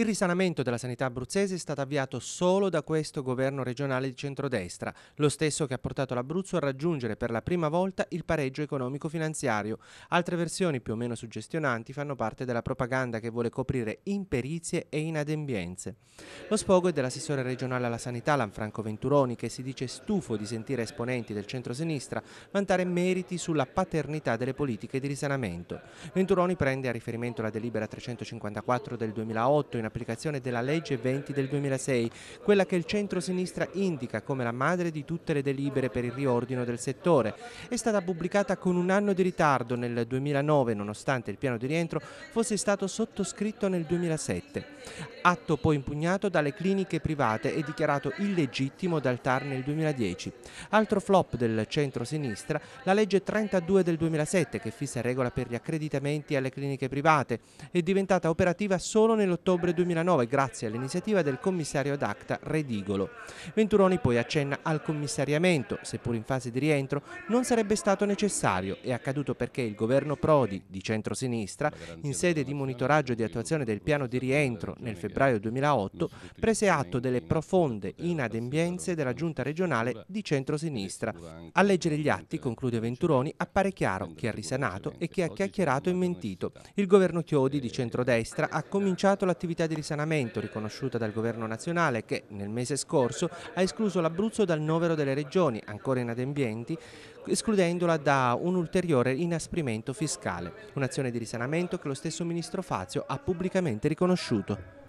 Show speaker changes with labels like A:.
A: Il risanamento della sanità abruzzese è stato avviato solo da questo governo regionale di centrodestra, lo stesso che ha portato l'Abruzzo a raggiungere per la prima volta il pareggio economico-finanziario. Altre versioni più o meno suggestionanti fanno parte della propaganda che vuole coprire imperizie e inadempienze. Lo sfogo è dell'assessore regionale alla sanità Lanfranco Venturoni che si dice stufo di sentire esponenti del centro-sinistra vantare meriti sulla paternità delle politiche di risanamento. Venturoni prende a riferimento la delibera 354 del 2008 in applicazione della legge 20 del 2006, quella che il centro-sinistra indica come la madre di tutte le delibere per il riordino del settore. È stata pubblicata con un anno di ritardo nel 2009, nonostante il piano di rientro fosse stato sottoscritto nel 2007. Atto poi impugnato dalle cliniche private e dichiarato illegittimo dal TAR nel 2010. Altro flop del centro-sinistra, la legge 32 del 2007 che fissa regola per gli accreditamenti alle cliniche private, è diventata operativa solo nell'ottobre ottobre 2009 grazie all'iniziativa del commissario ad acta Redigolo. Venturoni poi accenna al commissariamento, seppur in fase di rientro, non sarebbe stato necessario, è accaduto perché il governo Prodi, di centrosinistra, in sede di monitoraggio di attuazione del piano di rientro nel febbraio 2008, prese atto delle profonde inadempienze della giunta regionale di centrosinistra. A leggere gli atti, conclude Venturoni, appare chiaro che ha risanato e che ha chiacchierato e mentito. Il governo Chiodi di centrodestra ha cominciato l'attività capacità di risanamento riconosciuta dal governo nazionale che nel mese scorso ha escluso l'Abruzzo dal novero delle regioni ancora inadempienti escludendola da un ulteriore inasprimento fiscale, un'azione di risanamento che lo stesso ministro Fazio ha pubblicamente riconosciuto.